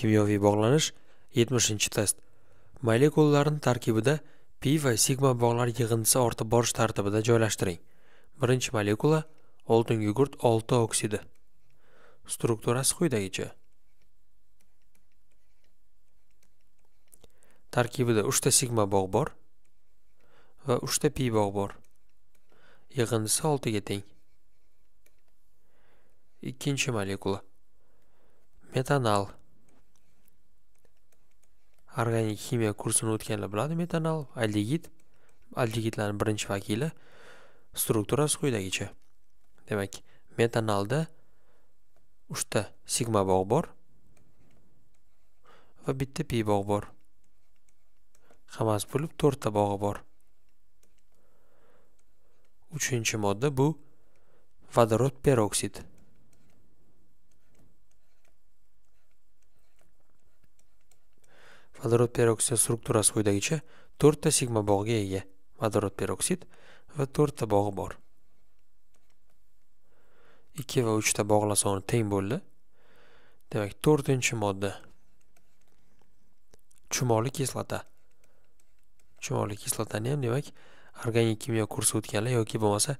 kimyoviy bog'lanish 70 test Molekulalarning tarkibida pi va sigma bog'lar yig'indisi ortib borish tartibida joylashtiring birinchi molekula oltin yogurt 6 oksidi strukturasi quyidagicha tarkibida 3 ta sigma bog' bor va 3 ta pi bog' bor yig'indisi 6 ga teng ikkinchi molekula metanal organik ximiya kursini o'tganlar biladi metanol aldegid aldegidlarni birinchi vakili strukturasi quyidagicha demak metanolda uchta sigma bog' bor va bitta pi bog' bor hammasi bo'lib to'rtta bog'i bor uchinchi modda bu vodorod peroksid Vodorod peroksid strukturasi quyidagicha 4 ta sigma bog'iga ega. Vodorod peroksid va 4 ta bog'i bor. 2 va 3 ta bog'lar soni teng bo'ldi. Demak, 4-modda chumoli kislota. Chumoli kislotani ham demak, organik kimyo kursi o'tganlar yoki bo'lmasa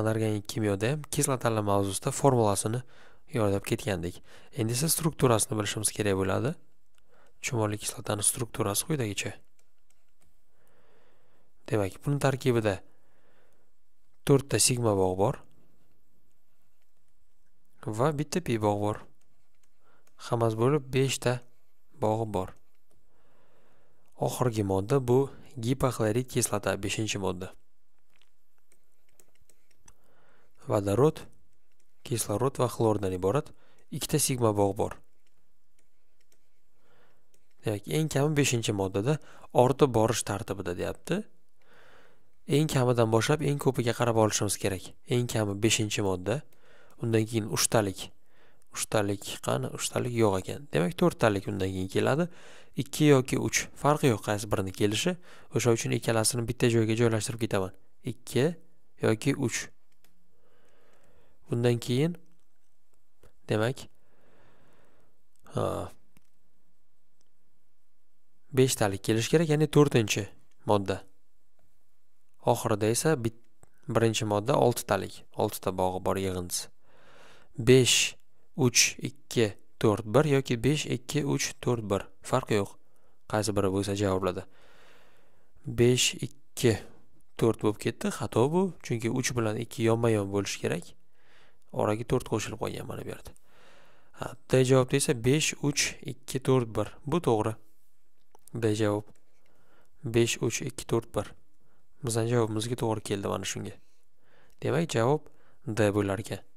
anorganik kimyoda ham kislotalar mavzusida formulasini yodlab ketgandik endi esa strukturasini bilishimiz kerak bo'ladi chumoli kislotani strukturasi quyidagicha demak buni tarkibida to'rtta sigma bog' bor va bitta pi bog' bor hammasi bo'lib beshta bog'i bor oxirgi modda bu gipoxlorid kislota beshinchi modda vodorod kislorod va xlordan iborat ikkita sigma bog' bor demak eng kami beshinchi moddada ortib borish tartibida deyapti eng kamidan boshlab eng ko'piga qarab olishimiz kerak eng kami beshinchi modda undan keyin uchtalik uchtalik qani uchtalik yo'q ekan demak to'rttalik undan keyin keladi ikki yoki uch farqi yo'q qaysi birini kelishi o'sha uchun ikkalasini bitta joyga joylashtirib ketaman ikki yoki uch bundan keyin demak ha beshtalik kelishi kerak ya'ni to'rtinchi modda oxirida esa birinchi modda oltitalik oltita bog'i bor yig'indisi besh uch ikki to'rt bir yoki besh ikki uch to'rt bir farqi yo'q qaysi biri bo'lsa javoblarda besh ikki to'rt bo'lib ketdi xato bu chunki uch bilan ikki yonma yon bo'lishi kerak oraga to'rt qo'shilib qolgan mana bu yerda d javobda esa besh uch ikki to'rt bir bu to'g'ri b javob besh uch ikki to'rt bir bizani javobimizga to'g'ri keldi mana shunga demak javob d bo'lar ekan